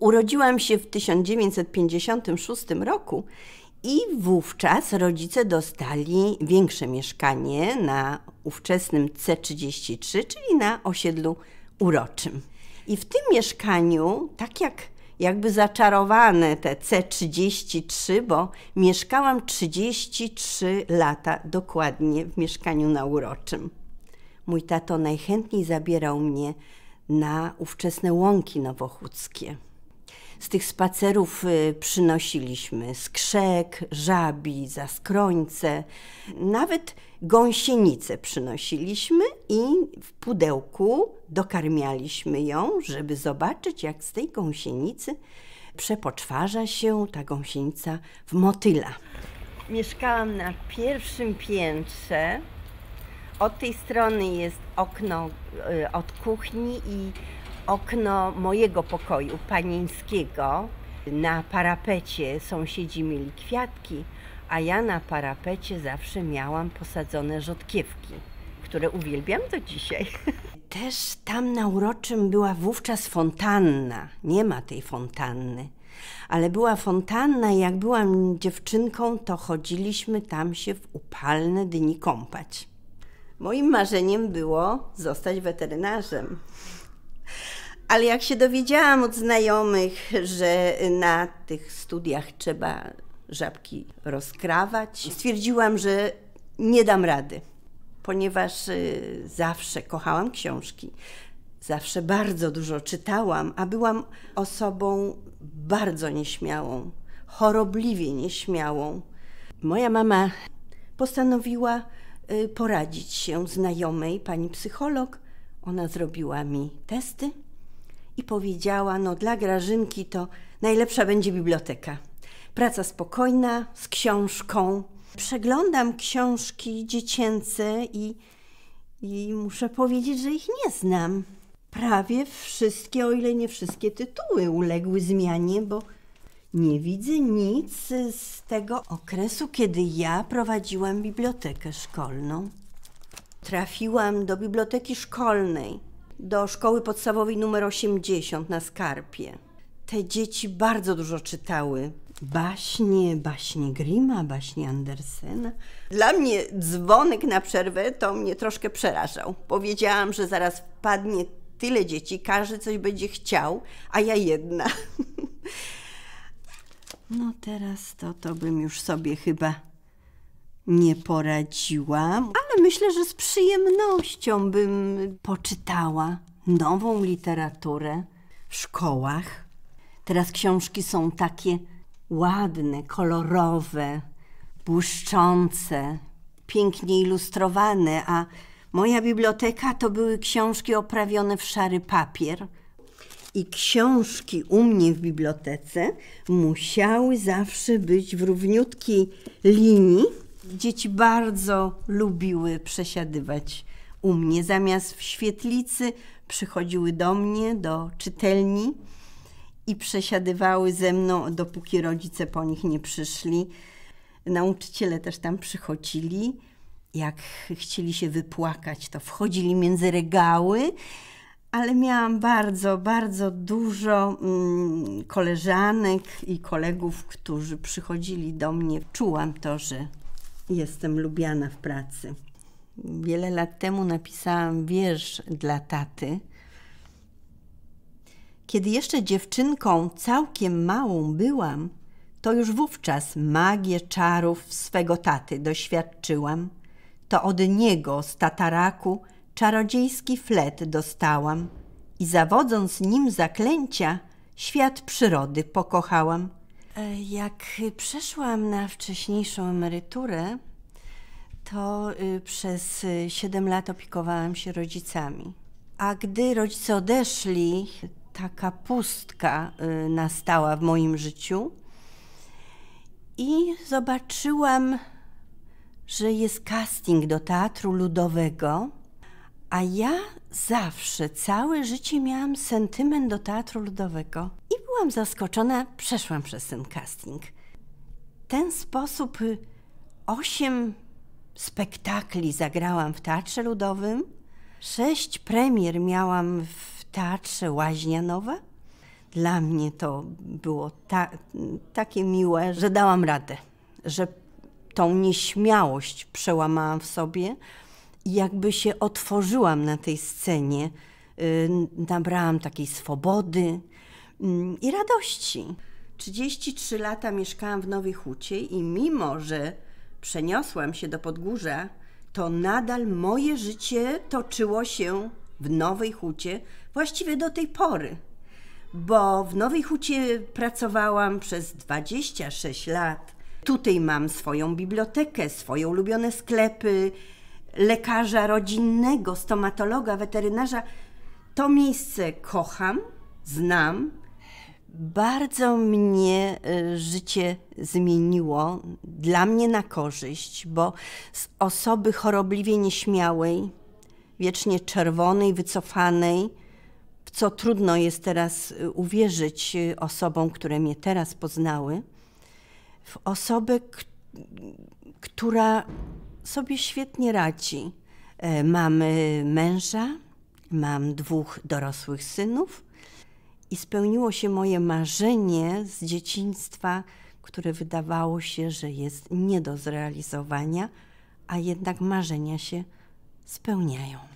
Urodziłam się w 1956 roku i wówczas rodzice dostali większe mieszkanie na ówczesnym C33, czyli na osiedlu uroczym. I w tym mieszkaniu, tak jak jakby zaczarowane te C33, bo mieszkałam 33 lata dokładnie w mieszkaniu na uroczym. Mój tato najchętniej zabierał mnie na ówczesne łąki nowochódzkie z tych spacerów y, przynosiliśmy skrzek, żabi, zaskrońce, nawet gąsienicę przynosiliśmy i w pudełku dokarmialiśmy ją, żeby zobaczyć, jak z tej gąsienicy przepoczwarza się ta gąsienica w motyla. Mieszkałam na pierwszym piętrze. Od tej strony jest okno y, od kuchni i okno mojego pokoju panińskiego. Na parapecie sąsiedzi mieli kwiatki, a ja na parapecie zawsze miałam posadzone rzodkiewki, które uwielbiam do dzisiaj. Też tam na uroczym była wówczas fontanna. Nie ma tej fontanny ale była fontanna i jak byłam dziewczynką, to chodziliśmy tam się w upalne dni kąpać. Moim marzeniem było zostać weterynarzem. Ale jak się dowiedziałam od znajomych, że na tych studiach trzeba żabki rozkrawać, stwierdziłam, że nie dam rady, ponieważ y, zawsze kochałam książki. Zawsze bardzo dużo czytałam, a byłam osobą bardzo nieśmiałą, chorobliwie nieśmiałą. Moja mama postanowiła y, poradzić się znajomej, pani psycholog, ona zrobiła mi testy i powiedziała: No, dla Grażynki to najlepsza będzie biblioteka. Praca spokojna, z książką. Przeglądam książki dziecięce i, i muszę powiedzieć, że ich nie znam. Prawie wszystkie, o ile nie wszystkie tytuły uległy zmianie, bo nie widzę nic z tego okresu, kiedy ja prowadziłam bibliotekę szkolną trafiłam do biblioteki szkolnej, do szkoły podstawowej numer 80 na Skarpie. Te dzieci bardzo dużo czytały. Baśnie, baśnie Grima, baśnie Andersena. Dla mnie dzwonek na przerwę to mnie troszkę przerażał. Powiedziałam, że zaraz wpadnie tyle dzieci, każdy coś będzie chciał, a ja jedna. No teraz to to bym już sobie chyba nie poradziłam, ale myślę, że z przyjemnością bym poczytała nową literaturę w szkołach. Teraz książki są takie ładne, kolorowe, błyszczące, pięknie ilustrowane, a moja biblioteka to były książki oprawione w szary papier. I książki u mnie w bibliotece musiały zawsze być w równiutkiej linii, dzieci bardzo lubiły przesiadywać u mnie. Zamiast w świetlicy przychodziły do mnie, do czytelni i przesiadywały ze mną, dopóki rodzice po nich nie przyszli. Nauczyciele też tam przychodzili. Jak chcieli się wypłakać, to wchodzili między regały, ale miałam bardzo, bardzo dużo mm, koleżanek i kolegów, którzy przychodzili do mnie. Czułam to, że jestem lubiana w pracy. Wiele lat temu napisałam wiersz dla taty. Kiedy jeszcze dziewczynką całkiem małą byłam, to już wówczas magię czarów swego taty doświadczyłam. To od niego z tataraku czarodziejski flet dostałam i zawodząc nim zaklęcia, świat przyrody pokochałam. E, jak przeszłam na wcześniejszą emeryturę, to y, przez 7 y, lat opiekowałam się rodzicami. A gdy rodzice odeszli, taka pustka y, nastała w moim życiu i zobaczyłam, że jest casting do teatru ludowego, a ja zawsze, całe życie miałam sentyment do teatru ludowego byłam zaskoczona, przeszłam przez ten casting. Ten sposób y, osiem spektakli zagrałam w Teatrze Ludowym, sześć premier miałam w Teatrze Łaźnia Nowa. Dla mnie to było ta, takie miłe, że dałam radę, że tą nieśmiałość przełamałam w sobie i jakby się otworzyłam na tej scenie, y, nabrałam takiej swobody, Mm, i radości. 33 lata mieszkałam w Nowej Hucie i mimo, że przeniosłam się do Podgórza, to nadal moje życie toczyło się w Nowej Hucie właściwie do tej pory. Bo w Nowej Hucie pracowałam przez 26 lat. Tutaj mam swoją bibliotekę, swoje ulubione sklepy, lekarza rodzinnego, stomatologa, weterynarza. To miejsce kocham, znam, bardzo mnie y, życie zmieniło, dla mnie na korzyść, bo z osoby chorobliwie nieśmiałej, wiecznie czerwonej, wycofanej, w co trudno jest teraz y, uwierzyć y, osobom, które mnie teraz poznały, w osobę, która sobie świetnie radzi. E, Mamy męża, mam dwóch dorosłych synów, i spełniło się moje marzenie z dzieciństwa, które wydawało się, że jest nie do zrealizowania, a jednak marzenia się spełniają.